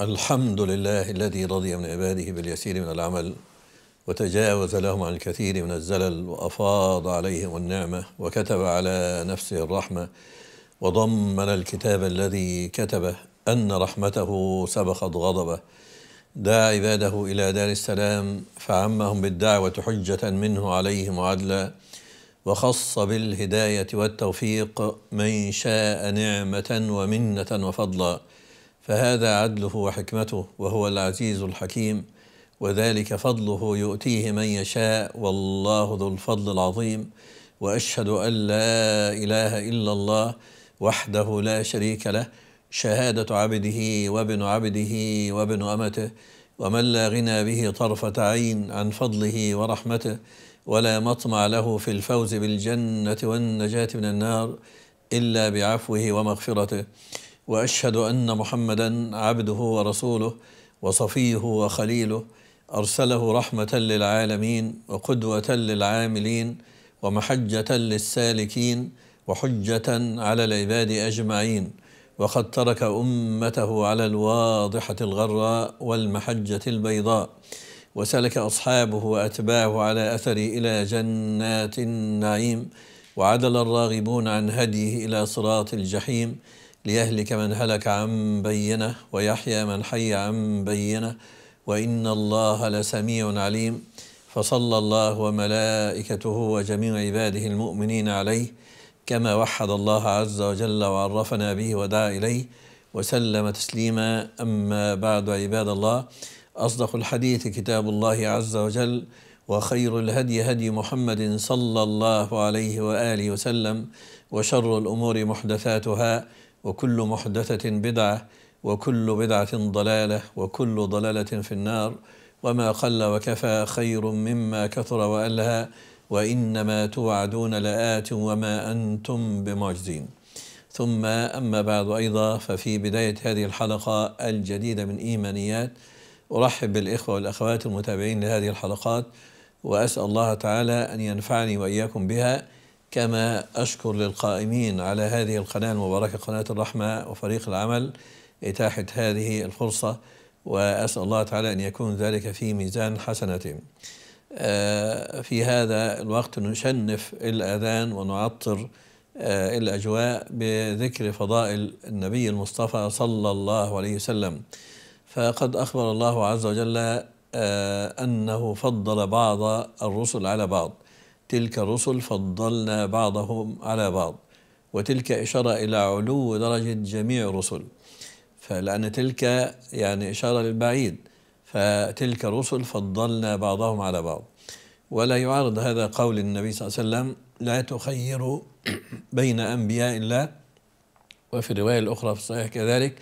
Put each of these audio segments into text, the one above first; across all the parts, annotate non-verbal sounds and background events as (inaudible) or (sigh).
الحمد لله الذي رضي من عباده باليسير من العمل وتجاوز لهم عن الكثير من الزلل وافاض عليهم النعمه وكتب على نفسه الرحمه وضمن الكتاب الذي كتبه ان رحمته سبقت غضبه دعا عباده الى دار السلام فعمهم بالدعوه حجه منه عليهم وعدلا وخص بالهدايه والتوفيق من شاء نعمه ومنه وفضلا فهذا عدله وحكمته وهو العزيز الحكيم وذلك فضله يؤتيه من يشاء والله ذو الفضل العظيم واشهد ان لا اله الا الله وحده لا شريك له شهاده عبده وابن عبده وابن امته ومن لا غنى به طرفه عين عن فضله ورحمته ولا مطمع له في الفوز بالجنه والنجاه من النار الا بعفوه ومغفرته واشهد ان محمدا عبده ورسوله وصفيه وخليله ارسله رحمه للعالمين وقدوه للعاملين ومحجه للسالكين وحجه على العباد اجمعين وقد ترك امته على الواضحه الغراء والمحجه البيضاء وسلك اصحابه واتباعه على اثره الى جنات النعيم وعدل الراغبون عن هديه الى صراط الجحيم ليهلك من هلك عن بينه ويحيى من حي عن بينه وإن الله لسميع عليم فصلى الله وملائكته وجميع عباده المؤمنين عليه كما وحد الله عز وجل وعرفنا به ودعا إليه وسلم تسليما أما بعد عباد الله أصدق الحديث كتاب الله عز وجل وخير الهدي هدي محمد صلى الله عليه وآله وسلم وشر الأمور محدثاتها وكل محدثة بدعة وكل بدعة ضلالة وكل ضلالة في النار وما قل وكفى خير مما كثر وألهى وإنما توعدون لآت وما أنتم بمعجزين ثم أما بعد أيضا ففي بداية هذه الحلقة الجديدة من إيمانيات أرحب بالإخوة والأخوات المتابعين لهذه الحلقات وأسأل الله تعالى أن ينفعني وإياكم بها كما أشكر للقائمين على هذه القناة المباركة قناة الرحمة وفريق العمل إتاحة هذه الفرصة وأسأل الله تعالى أن يكون ذلك في ميزان حسناتهم آه، في هذا الوقت نشنف الأذان ونعطر آه، الأجواء بذكر فضائل النبي المصطفى صلى الله عليه وسلم فقد أخبر الله عز وجل آه، أنه فضل بعض الرسل على بعض تلك الرسل فضلنا بعضهم على بعض وتلك إشارة إلى علو درجة جميع الرسل فلأن تلك يعني إشارة للبعيد فتلك الرسل فضلنا بعضهم على بعض ولا يعارض هذا قول النبي صلى الله عليه وسلم لا تخيروا (clears throat) بين أنبياء الله وفي الرواية الأخرى في الصحيح كذلك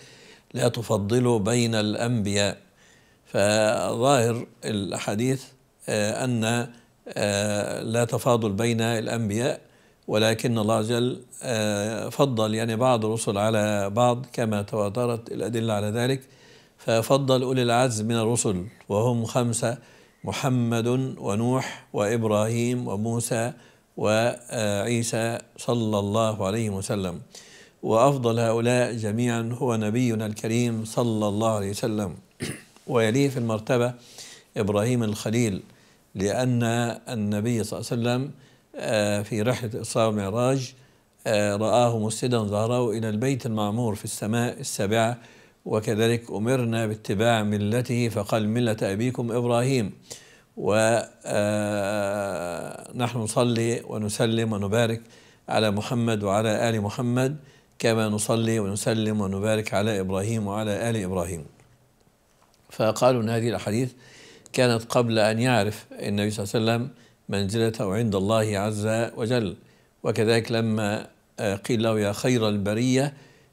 لا تفضلوا بين الأنبياء فظاهر الأحاديث آه، أن آه، لا تفاضل بين الأنبياء ولكن الله عز وجل آه، فضل يعني بعض الرسل على بعض كما تواترت الأدلة على ذلك ففضل أولي العز من الرسل وهم خمسة محمد ونوح وإبراهيم وموسى وعيسى صلى الله عليه وسلم وأفضل هؤلاء جميعا هو نبينا الكريم صلى الله عليه وسلم (clears throat) ويليه في المرتبة إبراهيم الخليل لأن النبي صلى الله عليه وسلم آه، في رحلة الإسراء المعراج آه، رآه مسجدا ظهره إلى البيت المعمور في السماء السابعة وكذلك أمرنا باتباع ملته فقال ملة أبيكم إبراهيم ونحن آه، نصلي ونسلم ونبارك على محمد وعلى آل محمد كما نصلي ونسلم ونبارك على إبراهيم وعلى آل إبراهيم فقالوا هذه الأحاديث كانت قبل أن يعرف النبي صلى الله عليه وسلم منزلته عند الله عز وجل وكذلك لما آه، قيل له يا خير البرية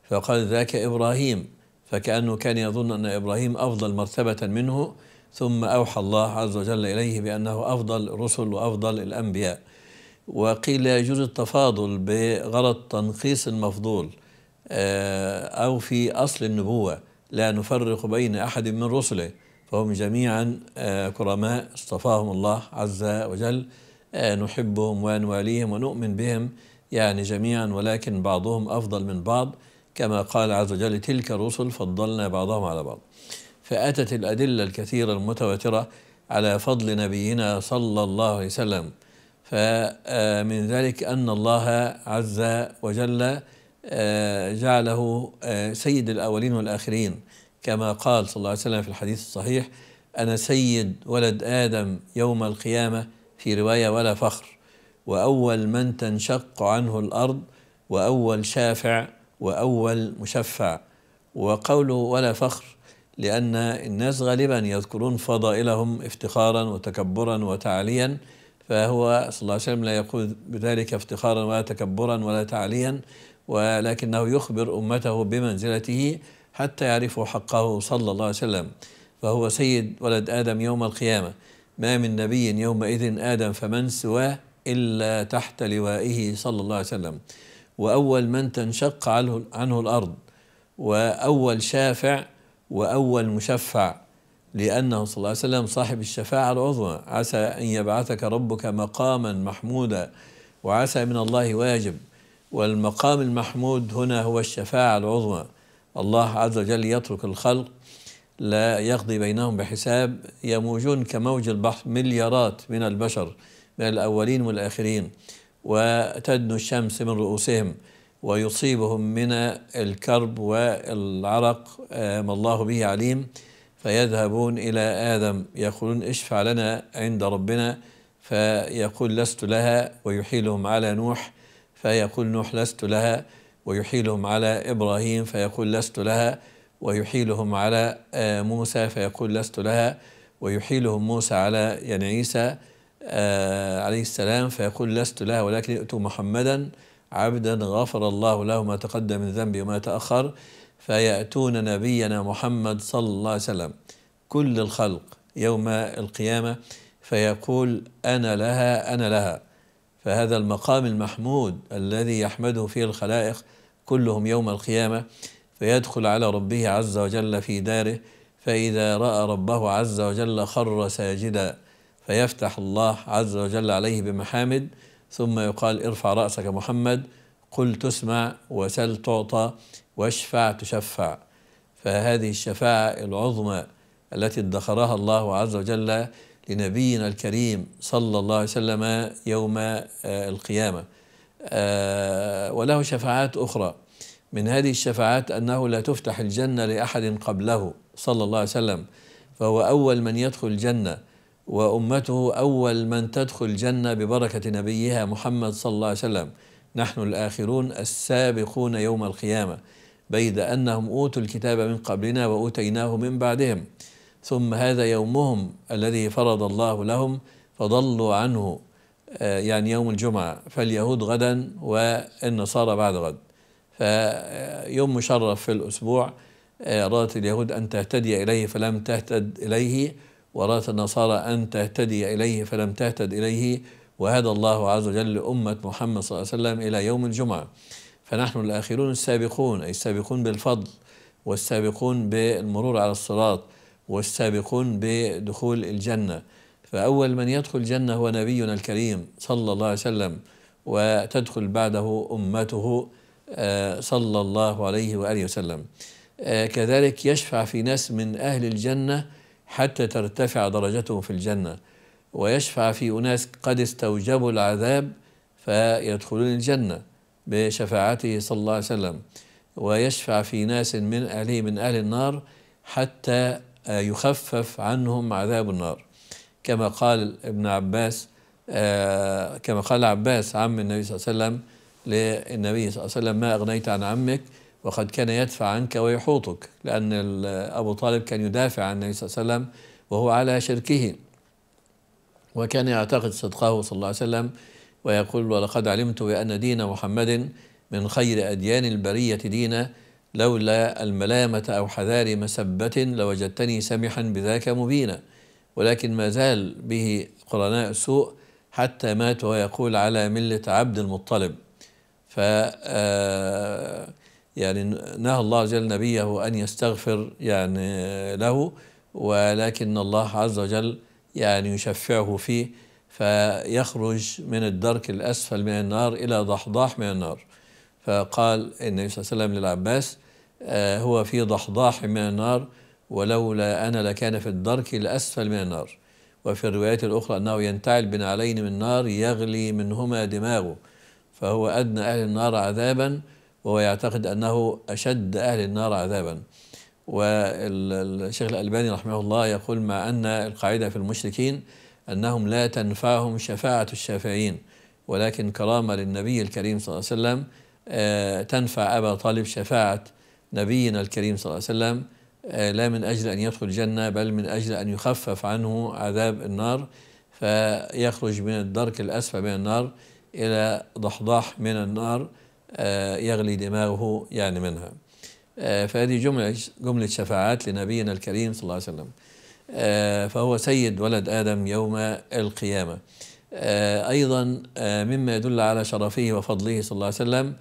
فقال ذاك إبراهيم فكأنه كان يظن أن إبراهيم أفضل مرتبة منه ثم أوحى الله عز وجل إليه بأنه أفضل الرسل وأفضل الأنبياء وقيل يجوز التفاضل بغرض تنقيص المفضول آه، أو في أصل النبوة لا نفرق بين أحد من رسله فهم جميعا آه، كرماء اصطفاهم الله عز وجل آه، نحبهم ونواليهم ونؤمن بهم يعني جميعا ولكن بعضهم أفضل من بعض كما قال عز وجل تلك الرسل فضلنا بعضهم على بعض فأتت الأدلة الكثيرة المتواترة على فضل نبينا صلى الله عليه وسلم فمن آه، ذلك أن الله عز وجل جعله سيد الأولين والآخرين كما قال صلى الله عليه وسلم في الحديث الصحيح أنا سيد ولد آدم يوم القيامة في رواية ولا فخر وأول من تنشق عنه الأرض وأول شافع وأول مشفع وقوله ولا فخر لأن الناس غالبا يذكرون فضائلهم افتخارا وتكبرا وتعاليا فهو صلى الله عليه وسلم لا يقول بذلك افتخارا ولا تكبرا ولا تعاليا ولكنه يخبر أمته بمنزلته حتى يعرفوا حقه صلى الله عليه وسلم فهو سيد ولد آدم يوم القيامة ما من نبي يومئذ آدم فمن سواه إلا تحت لوائه صلى الله عليه وسلم وأول من تنشق عنه, عنه الأرض وأول شافع وأول مشفع لأنه صلى الله عليه وسلم صاحب الشفاعة العظمى عسى أن يبعثك ربك مقاما محمودا وعسى من الله واجب والمقام المحمود هنا هو الشفاعة العظمى الله عز وجل يترك الخلق لا يقضي بينهم بحساب يموجون كموج البحر مليارات من البشر من الأولين والآخرين وتدنو الشمس من رؤوسهم ويصيبهم من الكرب والعرق ما الله به عليم فيذهبون إلى آدم يقولون اشفع لنا عند ربنا فيقول لست لها ويحيلهم على نوح فيقول نوح لست لها ويحيلهم على إبراهيم فيقول لست لها ويحيلهم على آه، موسى فيقول لست لها ويحيلهم موسى على يعني عيسى آه، عليه السلام فيقول لست لها ولكن ائتوا محمدا عبدا غفر الله له ما تقدم من ذنبه وما تأخر فيأتون نبينا محمد صلى الله عليه وسلم كل الخلق يوم القيامة فيقول أنا لها أنا لها فهذا المقام المحمود الذي يحمده فيه الخلائق كلهم يوم القيامة فيدخل على ربه عز وجل في داره فإذا رأى ربه عز وجل خر ساجدا فيفتح الله عز وجل عليه بمحامد ثم يقال ارفع رأسك محمد قل تسمع وسل تعطى واشفع تشفع فهذه الشفاعة العظمى التي ادخرها الله عز وجل لنبينا الكريم صلى الله عليه وسلم يوم آه، القيامة آه، وله شفاعات أخرى من هذه الشفاعات أنه لا تفتح الجنة لأحد قبله صلى الله عليه وسلم فهو أول من يدخل الجنة وأمته أول من تدخل الجنة ببركة نبيها محمد صلى الله عليه وسلم نحن الآخرون السابقون يوم القيامة بيد أنهم أوتوا الكتاب من قبلنا وأوتيناه من بعدهم ثم هذا يومهم الذي فرض الله لهم فضلوا عنه آه، يعني يوم الجمعة فاليهود غدا والنصارى بعد غد فيوم مشرف في الأسبوع أرادت آه، اليهود أن تهتدي إليه فلم تهتد إليه ورأت النصارى أن تهتدي إليه فلم تهتد إليه وهدى الله عز وجل لأمة محمد صلى الله عليه وسلم إلى يوم الجمعة فنحن الآخرون السابقون أي السابقون بالفضل والسابقون بالمرور على الصراط والسابقون بدخول الجنة فأول من يدخل الجنة هو نبينا الكريم صلى الله عليه وسلم وتدخل بعده أمته آه، صلى الله عليه وآله وسلم آه، كذلك يشفع في ناس من أهل الجنة حتى ترتفع درجتهم في الجنة ويشفع في أناس قد استوجبوا العذاب فيدخلون الجنة بشفاعته صلى الله عليه وسلم ويشفع في ناس من أهله من أهل النار حتى آه، يخفف عنهم عذاب النار كما قال ابن عباس آه، كما قال عباس عم النبي صلى الله عليه وسلم للنبي صلى الله عليه وسلم ما أغنيت عن عمك وقد كان يدفع عنك ويحوطك لأن أبو طالب كان يدافع عن النبي صلى الله عليه وسلم وهو على شركه وكان يعتقد صدقه صلى الله عليه وسلم ويقول ولقد علمت بأن دين محمد من خير أديان البرية دينا لولا الملامة أو حذار مسبة لوجدتني سمحا بذاك مبينا ولكن ما زال به قرناء السوء حتى مات ويقول على ملة عبد المطلب ف آه، يعني نهى الله جل نبيه أن يستغفر يعني له ولكن الله عز وجل يعني يشفعه فيه فيخرج من الدرك الأسفل من النار إلى ضحضاح من النار فقال النبي صلى الله عليه وسلم للعباس آه، هو في ضحضاح من النار ولولا أنا لكان في الدرك الأسفل من النار وفي الروايات الأخرى أنه ينتعل بنعلين من نار يغلي منهما دماغه فهو أدنى أهل النار عذابا وهو يعتقد أنه أشد أهل النار عذابا والشيخ الألباني رحمه الله يقول مع أن القاعدة في المشركين أنهم لا تنفعهم شفاعة الشافعين ولكن كرامة للنبي الكريم صلى الله عليه وسلم آه، تنفع أبا طالب شفاعة نبينا الكريم صلى الله عليه وسلم آه، لا من أجل أن يدخل الجنة بل من أجل أن يخفف عنه عذاب النار فيخرج من الدرك الأسفل من النار إلى ضحضاح من النار آه، يغلي دماغه يعني منها آه، فهذه جملة جملة شفاعات لنبينا الكريم صلى الله عليه وسلم فهو سيد ولد آدم يوم القيامة أيضا مما يدل على شرفه وفضله صلى الله عليه وسلم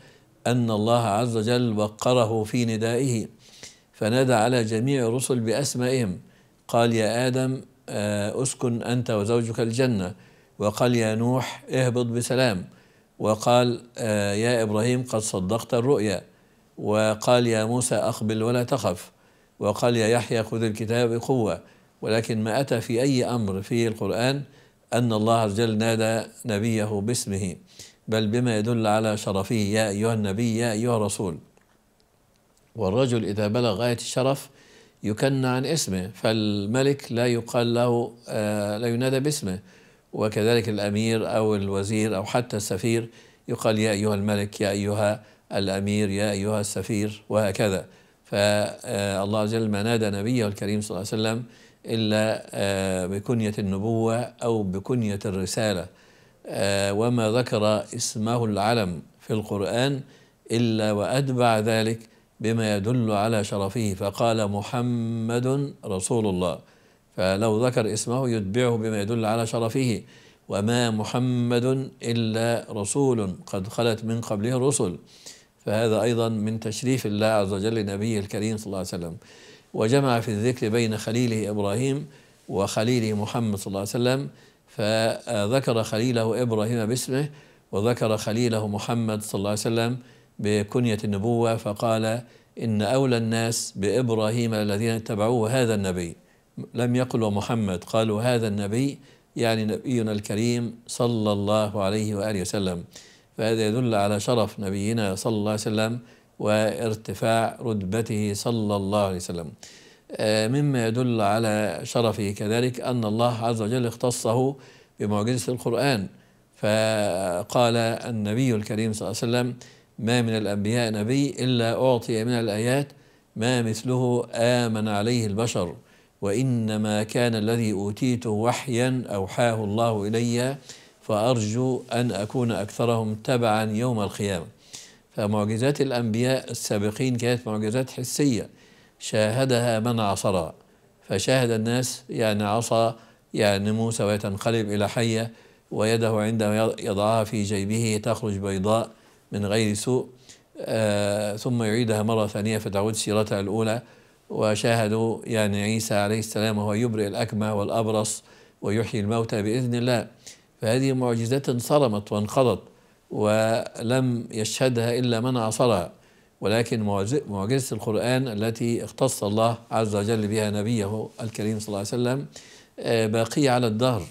أن الله عز وجل وقره في ندائه فنادى على جميع الرسل بأسمائهم قال يا آدم آه، أسكن أنت وزوجك الجنة وقال يا نوح اهبط بسلام وقال آه، يا إبراهيم قد صدقت الرؤيا وقال يا موسى أقبل ولا تخف وقال يا يحيى خذ الكتاب بقوة ولكن ما أتى في أي أمر في القرآن أن الله عز وجل نادى نبيه باسمه بل بما يدل على شرفه يا أيها النبي يا أيها الرسول والرجل إذا بلغ غاية الشرف يكن عن اسمه فالملك لا يقال له آه، لا ينادى باسمه وكذلك الأمير أو الوزير أو حتى السفير يقال يا أيها الملك يا أيها الأمير يا أيها السفير وهكذا فالله آه، عز وجل ما نادى نبيه الكريم صلى الله عليه وسلم إلا آه، بكنية النبوة أو بكنية الرسالة آه، وما ذكر اسمه العلم في القرآن إلا وأتبع ذلك بما يدل على شرفه فقال محمد رسول الله فلو ذكر اسمه يتبعه بما يدل على شرفه وما محمد إلا رسول قد خلت من قبله الرسل فهذا أيضا من تشريف الله عز وجل لنبيه الكريم صلى الله عليه وسلم وجمع في الذكر بين خليله إبراهيم وخليله محمد صلى الله عليه وسلم فذكر خليله إبراهيم باسمه وذكر خليله محمد صلى الله عليه وسلم بكنية النبوة فقال إن أولى الناس بإبراهيم الذين اتبعوه هذا النبي لم يقل محمد قالوا هذا النبي يعني نبينا الكريم صلى الله عليه وآله وسلم فهذا يدل على شرف نبينا صلى الله عليه وسلم وارتفاع رتبته صلى الله عليه وسلم مما يدل على شرفه كذلك أن الله عز وجل اختصه بمعجزة القرآن فقال النبي الكريم صلى الله عليه وسلم ما من الأنبياء نبي إلا أعطي من الآيات ما مثله آمن عليه البشر وإنما كان الذي أوتيته وحيا أوحاه الله إلي فأرجو أن أكون أكثرهم تبعا يوم القيامة فمعجزات الأنبياء السابقين كانت معجزات حسية شاهدها من عصرا فشاهد الناس يعني عصا يعني موسى ويتنقلب إلى حية ويده عندما يضعها في جيبه تخرج بيضاء من غير سوء آه ثم يعيدها مرة ثانية فتعود سيرتها الأولى وشاهدوا يعني عيسى عليه السلام وهو يبرئ الأكمه والأبرص ويحيي الموتى بإذن الله فهذه معجزات صرمت وانقضت ولم يشهدها إلا من عصرها ولكن معجزة القرآن التي اختص الله عز وجل بها نبيه الكريم صلى الله عليه وسلم آه، باقية على الدهر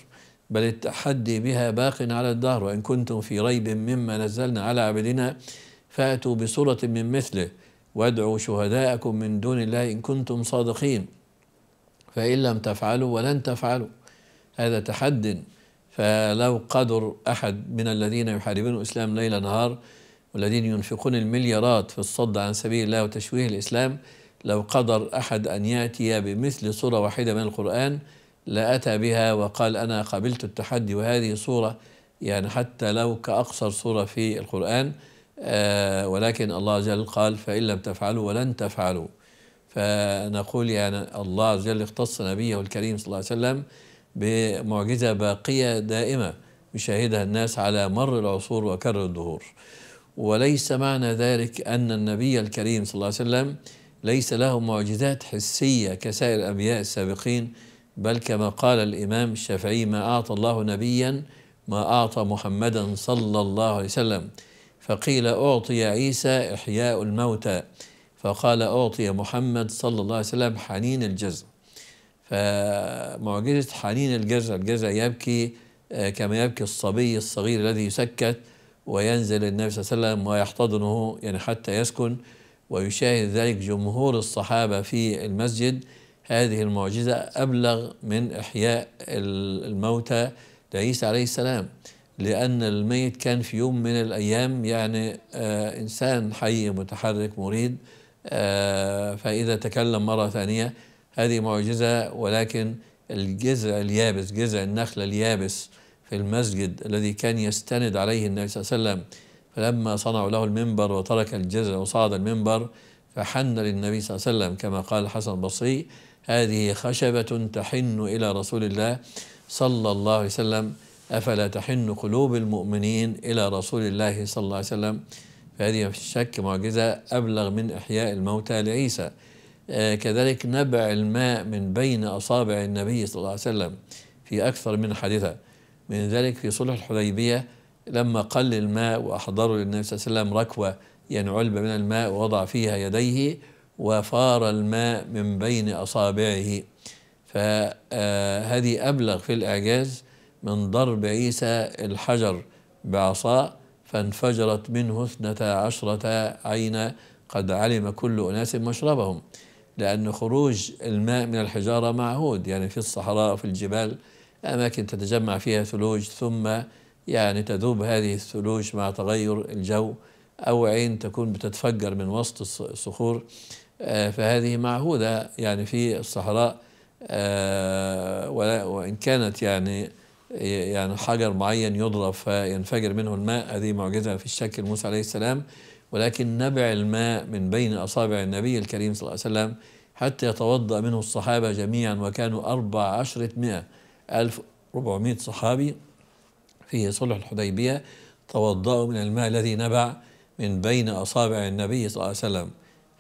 بل التحدي بها باق على الدهر وإن كنتم في ريب مما نزلنا على عبدنا فأتوا بسورة من مثله وادعوا شهداءكم من دون الله إن كنتم صادقين فإن لم تفعلوا ولن تفعلوا هذا تحد فلو قدر أحد من الذين يحاربون الإسلام ليل نهار والذين ينفقون المليارات في الصد عن سبيل الله وتشويه الإسلام لو قدر أحد أن يأتي بمثل صورة واحدة من القرآن لأتى بها وقال أنا قبلت التحدي وهذه صورة يعني حتى لو كأقصر صورة في القرآن آه، ولكن الله عز وجل قال فإن لم تفعلوا ولن تفعلوا فنقول يعني الله عز وجل اختص نبيه الكريم صلى الله عليه وسلم بمعجزة باقية دائمة يشاهدها الناس على مر العصور وكر الدهور وليس معنى ذلك أن النبي الكريم صلى الله عليه وسلم ليس له معجزات حسية كسائر الأنبياء السابقين بل كما قال الإمام الشافعي ما أعطى الله نبيا ما أعطى محمدا صلى الله عليه وسلم فقيل أعطي عيسى إحياء الموتى فقال أعطي محمد صلى الله عليه وسلم حنين الجزع فمعجزة حنين الجزع الجزع يبكي آه، كما يبكي الصبي الصغير الذي يسكت وينزل النبي صلى الله عليه وسلم ويحتضنه يعني حتى يسكن ويشاهد ذلك جمهور الصحابة في المسجد هذه المعجزة أبلغ من إحياء الموتى لعيسى عليه السلام لأن الميت كان في يوم من الأيام يعني آه إنسان حي متحرك مريد آه فإذا تكلم مرة ثانية هذه معجزة ولكن الجذع اليابس جذع النخلة اليابس في المسجد الذي كان يستند عليه النبي صلى الله عليه وسلم فلما صنعوا له المنبر وترك الجزع وصعد المنبر فحن للنبي صلى الله عليه وسلم كما قال الحسن البصري هذه خشبة تحن إلى رسول الله صلى الله عليه وسلم أفلا تحن قلوب المؤمنين إلى رسول الله صلى الله عليه وسلم فهذه في الشك معجزة أبلغ من إحياء الموتى لعيسى آه كذلك نبع الماء من بين أصابع النبي صلى الله عليه وسلم في أكثر من حادثة من ذلك في صلح الحديبية لما قل الماء وأحضروا للنبي صلى الله عليه وسلم ركوة يعني علبة من الماء ووضع فيها يديه وفار الماء من بين أصابعه فهذه آه، أبلغ في الإعجاز من ضرب عيسى الحجر بعصا فانفجرت منه اثنتا عشرة عينا قد علم كل أناس مشربهم لأن خروج الماء من الحجارة معهود يعني في الصحراء وفي الجبال أماكن تتجمع فيها ثلوج ثم يعني تذوب هذه الثلوج مع تغير الجو أو عين تكون بتتفجر من وسط الصخور آه، فهذه معهودة يعني في الصحراء آه، وإن كانت يعني يعني حجر معين يضرب فينفجر منه الماء هذه معجزة في الشكل موسى عليه السلام ولكن نبع الماء من بين أصابع النبي الكريم صلى الله عليه وسلم حتى يتوضأ منه الصحابة جميعا وكانوا أربع عشرة مئة 1400 صحابي في صلح الحديبية توضأوا من الماء الذي نبع من بين أصابع النبي صلى الله عليه وسلم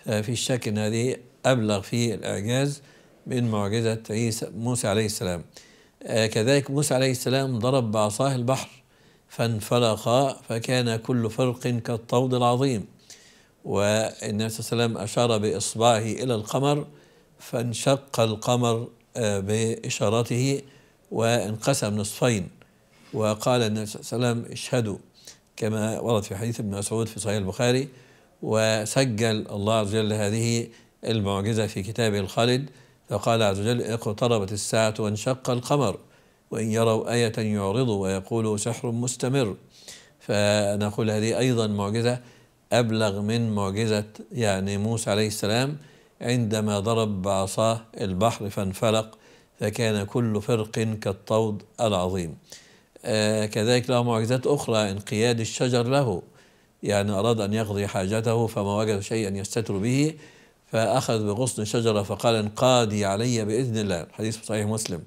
ففي شك أن هذه أبلغ في الإعجاز من معجزة عيسى موسى عليه السلام آه، كذلك موسى عليه السلام ضرب بعصاه البحر فانفلق فكان كل فرق كالطود العظيم والنبي صلى الله عليه وسلم أشار بإصبعه إلى القمر فانشق القمر آه، بإشارته وانقسم نصفين وقال النبي صلى الله عليه وسلم اشهدوا كما ورد في حديث ابن مسعود في صحيح البخاري وسجل الله عز وجل هذه المعجزة في كتابه الخالد فقال عز وجل اقتربت الساعة وانشق القمر وإن يروا آية يعرضوا ويقولوا سحر مستمر فنقول هذه أيضا معجزة أبلغ من معجزة يعني موسى عليه السلام عندما ضرب بعصاه البحر فانفلق فكان كل فرق كالطود العظيم آه كذلك له معجزات أخرى انقياد الشجر له يعني أراد أن يقضي حاجته فما وجد شيئا يستتر به فأخذ بغصن الشجرة فقال انقادي علي بإذن الله حديث صحيح مسلم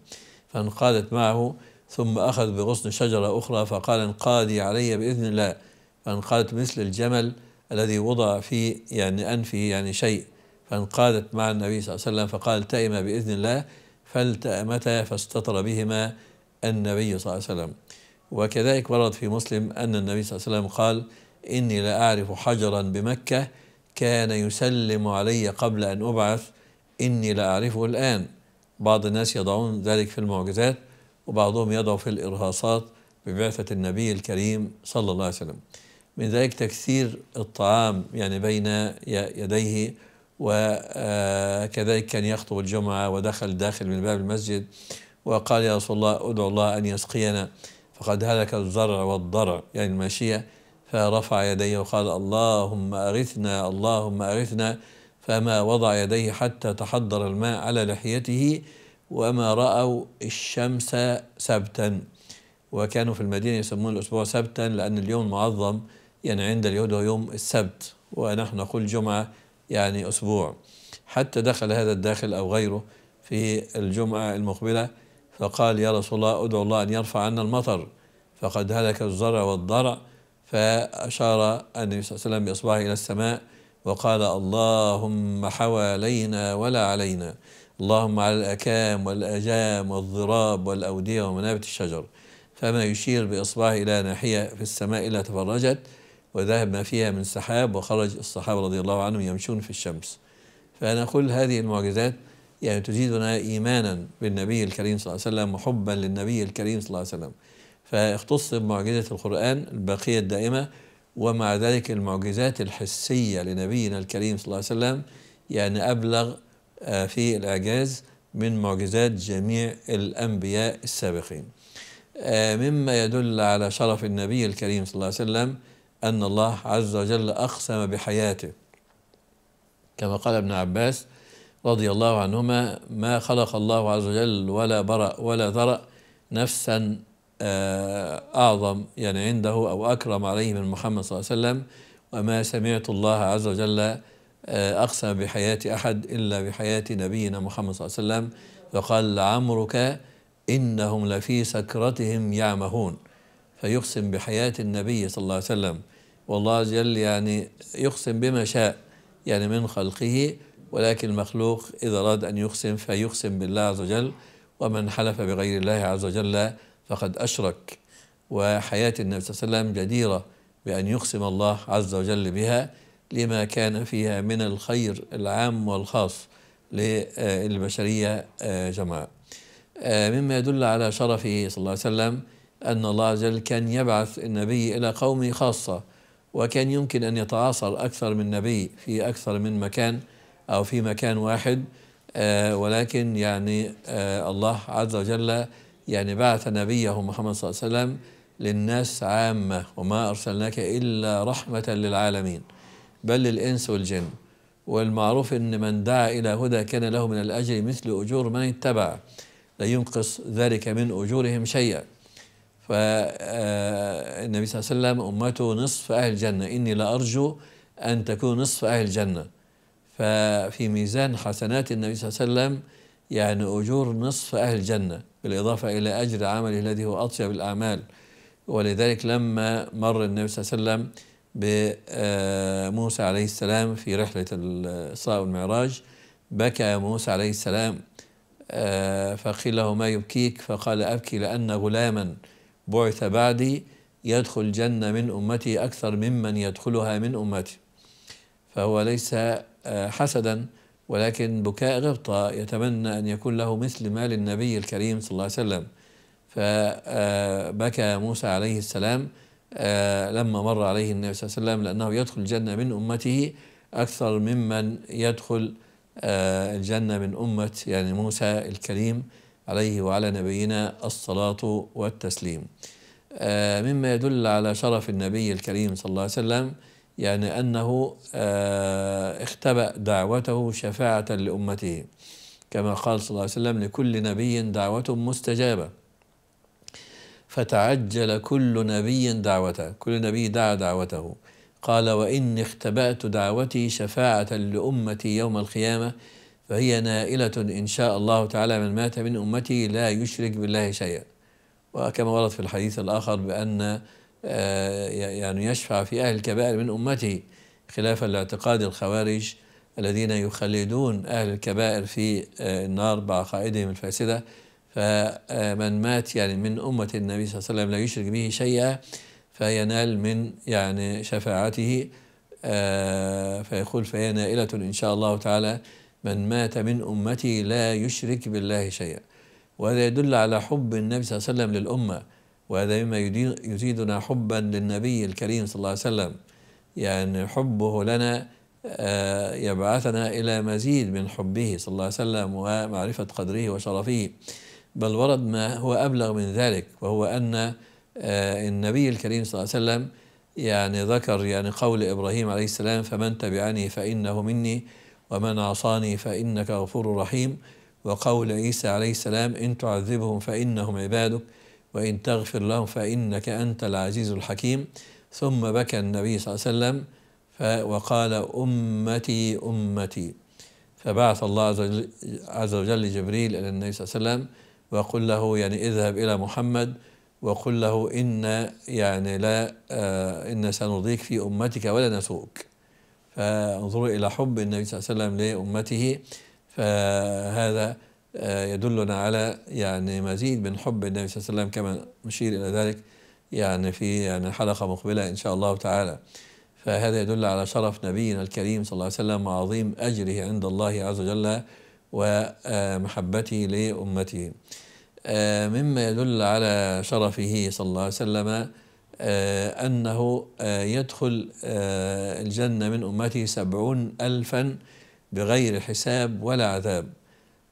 فانقادت معه ثم أخذ بغصن شجرة أخرى فقال انقادي علي بإذن الله فانقادت مثل الجمل الذي وضع في يعني أنفه يعني شيء فانقادت مع النبي صلى الله عليه وسلم فقال تئم بإذن الله فالتأمتا فاستتر بهما النبي صلى الله عليه وسلم وكذلك ورد في مسلم أن النبي صلى الله عليه وسلم قال إني لا أعرف حجرا بمكة كان يسلم علي قبل أن أبعث إني لا أعرفه الآن بعض الناس يضعون ذلك في المعجزات وبعضهم يضع في الإرهاصات ببعثة النبي الكريم صلى الله عليه وسلم من ذلك تكثير الطعام يعني بين يديه وكذلك كان يخطب الجمعة ودخل داخل من باب المسجد وقال يا رسول الله ادعو الله أن يسقينا فقد هلك الزرع والضرع يعني الماشية فرفع يديه وقال اللهم أرثنا اللهم أرثنا فما وضع يديه حتى تحضر الماء على لحيته وما رأوا الشمس سبتا وكانوا في المدينة يسمون الأسبوع سبتا لأن اليوم معظم يعني عند اليهود هو يوم السبت ونحن نقول جمعة يعني أسبوع حتى دخل هذا الداخل أو غيره في الجمعة المقبلة فقال يا رسول الله أدعو الله أن يرفع عنا المطر فقد هلك الزرع والضرع فأشار النبي صلى الله عليه وسلم بإصبعه إلى السماء وقال اللهم حوالينا ولا علينا اللهم على الأكام والأجام والضراب والأودية ومنابت الشجر فما يشير بإصبعه إلى ناحية في السماء إلا تفرجت وذهب ما فيها من سحاب وخرج الصحابة رضي الله عنهم يمشون في الشمس فأنا أقول هذه المعجزات يعني تزيدنا إيمانا بالنبي الكريم صلى الله عليه وسلم وحبا للنبي الكريم صلى الله عليه وسلم فاختص بمعجزة القرآن الباقية الدائمة ومع ذلك المعجزات الحسية لنبينا الكريم صلى الله عليه وسلم يعني أبلغ آه، في الإعجاز من معجزات جميع الأنبياء السابقين آه، مما يدل على شرف النبي الكريم صلى الله عليه وسلم أن الله عز وجل أقسم بحياته كما قال ابن عباس رضي الله عنهما ما خلق الله عز وجل ولا برأ ولا ذرأ نفسا آه، أعظم يعني عنده أو أكرم عليه من محمد صلى الله عليه وسلم وما سمعت الله عز وجل آه، أقسم بحياة أحد إلا بحياة نبينا محمد صلى الله عليه وسلم وقال لعمرك إنهم لفي سكرتهم يعمهون فيقسم بحياة النبي صلى الله عليه وسلم والله عز وجل يعني يقسم بما شاء يعني من خلقه ولكن المخلوق إذا أراد أن يقسم فيقسم بالله عز وجل ومن حلف بغير الله عز وجل فقد أشرك وحياة النبي صلى الله عليه وسلم جديرة بأن يقسم الله عز وجل بها لما كان فيها من الخير العام والخاص للبشرية آه، جمعاء آه، مما يدل على شرفه صلى الله عليه وسلم أن الله عز وجل كان يبعث النبي إلى قومه خاصة وكان يمكن أن يتعاصر أكثر من نبي في أكثر من مكان أو في مكان واحد آه، ولكن يعني آه، الله عز وجل يعني بعث نبيه محمد صلى الله عليه وسلم للناس عامة وما أرسلناك إلا رحمة للعالمين بل للإنس والجن والمعروف أن من دعا إلى هدى كان له من الأجر مثل أجور من اتبع لا ينقص ذلك من أجورهم شيئا فالنبي آه، صلى الله عليه وسلم أمته نصف أهل الجنة إني لأرجو أن تكون نصف أهل الجنة ففي ميزان حسنات النبي صلى الله عليه وسلم يعني أجور نصف أهل الجنة بالإضافة إلى أجر عمله الذي هو أطيب الأعمال ولذلك لما مر النبي صلى الله عليه وسلم بموسى آه، عليه السلام في رحلة الإسراء والمعراج بكى موسى عليه السلام آه، فقيل له ما يبكيك فقال أبكي لأن غلاما بعث بعدي يدخل الجنة من أمتي أكثر ممن يدخلها من أمتي فهو ليس آه، حسدا ولكن بكاء غبطة يتمنى أن يكون له مثل ما للنبي الكريم صلى الله عليه وسلم فبكى آه، موسى عليه السلام آه، لما مر عليه النبي صلى الله عليه وسلم لأنه يدخل الجنة من أمته أكثر ممن يدخل الجنة من أمة يعني موسى الكريم عليه وعلى نبينا الصلاة والتسليم آه، مما يدل على شرف النبي الكريم صلى الله عليه وسلم يعني أنه آه، اختبأ دعوته شفاعة لأمته كما قال صلى الله عليه وسلم لكل نبي دعوة مستجابة فتعجل كل نبي دعوته كل نبي دعا دعوته قال وإني اختبأت دعوتي شفاعة لأمتي يوم القيامة فهي نائلة إن شاء الله تعالى من مات من أمتي لا يشرك بالله شيئا وكما ورد في الحديث الآخر بأن آه، يعني يشفع في أهل الكبائر من أمته خلافا لاعتقاد الخوارج الذين يخلدون أهل الكبائر في آه، النار بعقائدهم الفاسدة فمن آه، مات يعني من أمة النبي صلى الله عليه وسلم لا يشرك به شيئا فينال من يعني شفاعته فيقول فهي نائلة إن شاء الله تعالى من مات من أمتي لا يشرك بالله شيئا وهذا يدل على حب النبي صلى الله عليه وسلم للأمة وهذا مما يزيدنا حبا للنبي الكريم صلى الله عليه وسلم يعني حبه لنا آه، يبعثنا إلى مزيد من حبه صلى الله عليه وسلم ومعرفة قدره وشرفه بل ورد ما هو أبلغ من ذلك وهو أن آه، النبي الكريم صلى الله عليه وسلم يعني ذكر يعني قول إبراهيم عليه السلام فمن تبعني فإنه مني ومن عصاني فإنك غفور رحيم وقول عيسى عليه السلام إن تعذبهم فإنهم عبادك وإن تغفر لهم فإنك أنت العزيز الحكيم ثم بكى النبي صلى الله عليه وسلم وقال أمتي أمتي فبعث الله عز وجل جبريل إلى النبي صلى الله عليه وسلم وقل له يعني اذهب إلى محمد وقل له إن يعني لا آه، إن سنرضيك في أمتك ولا نسوك فانظروا إلى حب النبي صلى الله عليه وسلم لأمته فهذا آه، يدلنا على يعني مزيد من حب النبي صلى الله عليه وسلم كما نشير إلى ذلك يعني في يعني حلقة مقبلة إن شاء الله تعالى فهذا يدل على شرف نبينا الكريم صلى الله عليه وسلم وعظيم أجره عند الله عز وجل ومحبته لأمته آه، مما يدل على شرفه صلى الله عليه وسلم آه، أنه آه، يدخل آه، الجنة من أمته سبعون ألفا بغير حساب ولا عذاب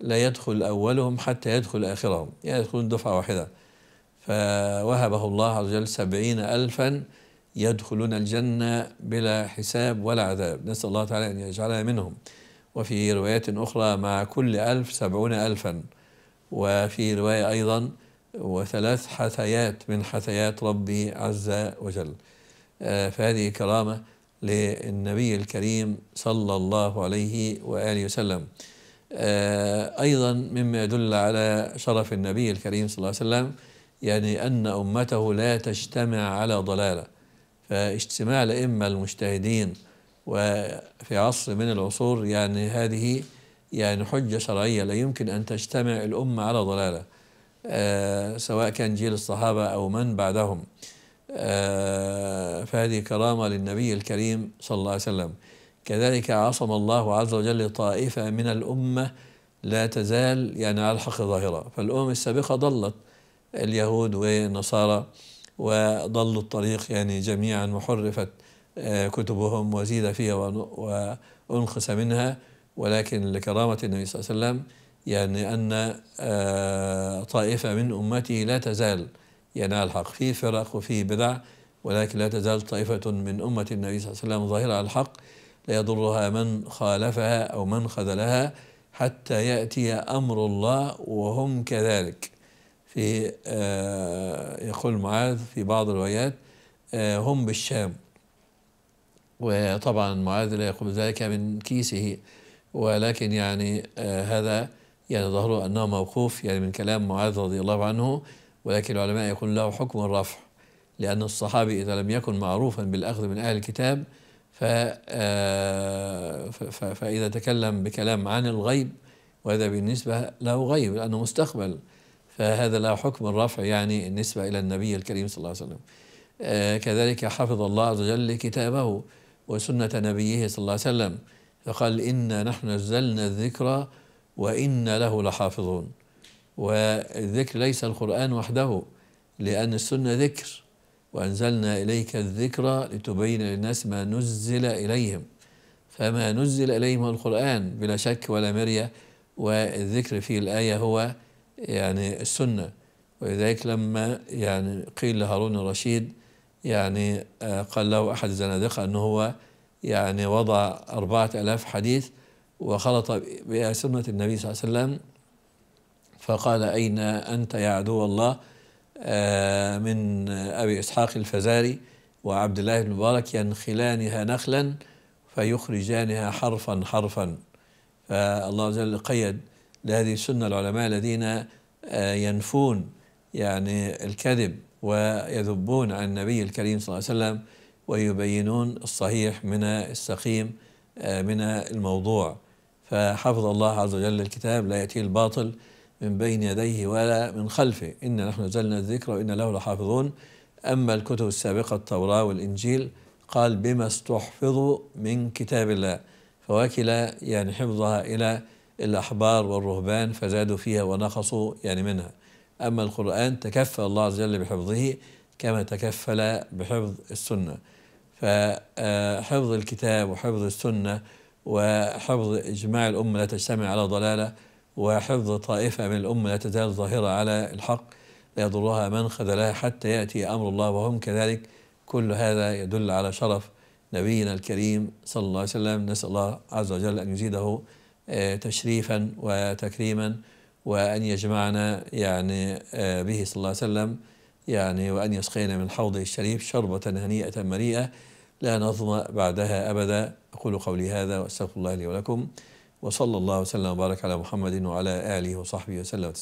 لا يدخل أولهم حتى يدخل آخرهم يعني يدخلون دفعة واحدة فوهبه الله عز وجل سبعين ألفا يدخلون الجنة بلا حساب ولا عذاب نسأل الله تعالى أن يجعلنا منهم وفي روايات أخرى مع كل ألف سبعون ألفا وفي رواية أيضا وثلاث حثيات من حثيات ربي عز وجل آه، فهذه كرامة للنبي الكريم صلى الله عليه وآله وسلم آه، أيضا مما يدل على شرف النبي الكريم صلى الله عليه وسلم يعني أن أمته لا تجتمع على ضلالة فاجتماع الأئمة المجتهدين وفي عصر من العصور يعني هذه يعني حجة شرعية لا يمكن أن تجتمع الأمة على ضلالة آه، سواء كان جيل الصحابة أو من بعدهم آه، فهذه كرامة للنبي الكريم صلى الله عليه وسلم كذلك عصم الله عز وجل طائفة من الأمة لا تزال يعني على الحق ظاهرة فالأمم السابقة ضلت اليهود والنصارى وضلوا الطريق يعني جميعا وحرفت آه، كتبهم وزيد فيها وأنقص منها ولكن لكرامة النبي صلى الله عليه وسلم يعني أن آه، طائفة من أمته لا تزال ينال الحق في فرق وفي بدع ولكن لا تزال طائفة من أمة النبي صلى الله عليه وسلم ظاهرة على الحق لا يضرها من خالفها أو من خذلها حتى يأتي أمر الله وهم كذلك في آه، يقول معاذ في بعض الروايات آه، هم بالشام وطبعا معاذ لا يقول ذلك من كيسه ولكن يعني هذا يعني ظهروا أنه موقوف يعني من كلام معاذ رضي الله عنه ولكن العلماء يقول له حكم الرفع لأن الصحابي إذا لم يكن معروفا بالأخذ من أهل الكتاب آه، فإذا تكلم بكلام عن الغيب وهذا بالنسبة له غيب لأنه مستقبل فهذا له حكم الرفع يعني النسبة إلى النبي الكريم صلى الله عليه وسلم آه، كذلك حفظ الله عز وجل كتابه وسنة نبيه صلى الله عليه وسلم فقال إنا نحن نزلنا الذكر وإن له لحافظون والذكر ليس القرآن وحده لأن السنة ذكر وأنزلنا إليك الذكر لتبين للناس ما نزل إليهم فما نزل إليهم القرآن بلا شك ولا مرية والذكر في الآية هو يعني السنة ولذلك لما يعني قيل لهارون الرشيد يعني آه، قال له أحد الزنادقة أنه هو يعني وضع أربعة ألاف حديث وخلط بها سنة النبي صلى الله عليه وسلم فقال أين أنت يا عدو الله آه، من أبي إسحاق الفزاري وعبد الله بن مبارك ينخلانها نخلا فيخرجانها حرفا حرفا فالله عز وجل قيد لهذه السنة العلماء الذين آه، ينفون يعني الكذب ويذبون عن النبي الكريم صلى الله عليه وسلم ويبينون الصحيح من السقيم آه، من الموضوع فحفظ الله عز وجل الكتاب لا يأتيه الباطل من بين يديه ولا من خلفه إن نحن نزلنا الذكر وإن له لحافظون أما الكتب السابقة التوراة والإنجيل قال بما استحفظوا من كتاب الله فوكل يعني حفظها إلى الأحبار والرهبان فزادوا فيها ونقصوا يعني منها أما القرآن تكفل الله عز وجل بحفظه كما تكفل بحفظ السنة فحفظ الكتاب وحفظ السنة وحفظ إجماع الأمة لا تجتمع على ضلالة وحفظ طائفة من الأمة لا تزال ظاهرة على الحق لا يضرها من خذلها حتى يأتي أمر الله وهم كذلك كل هذا يدل على شرف نبينا الكريم صلى الله عليه وسلم نسأل الله عز وجل أن يزيده آه، تشريفا وتكريما وأن يجمعنا يعني آه، به صلى الله عليه وسلم يعني وأن يسقينا من حوضه الشريف شربة هنيئة مريئة لا نظمأ بعدها أبدا أقول قولي هذا وأستغفر الله لي ولكم وصلى الله وسلم وبارك على محمد وعلى آله وصحبه وسلم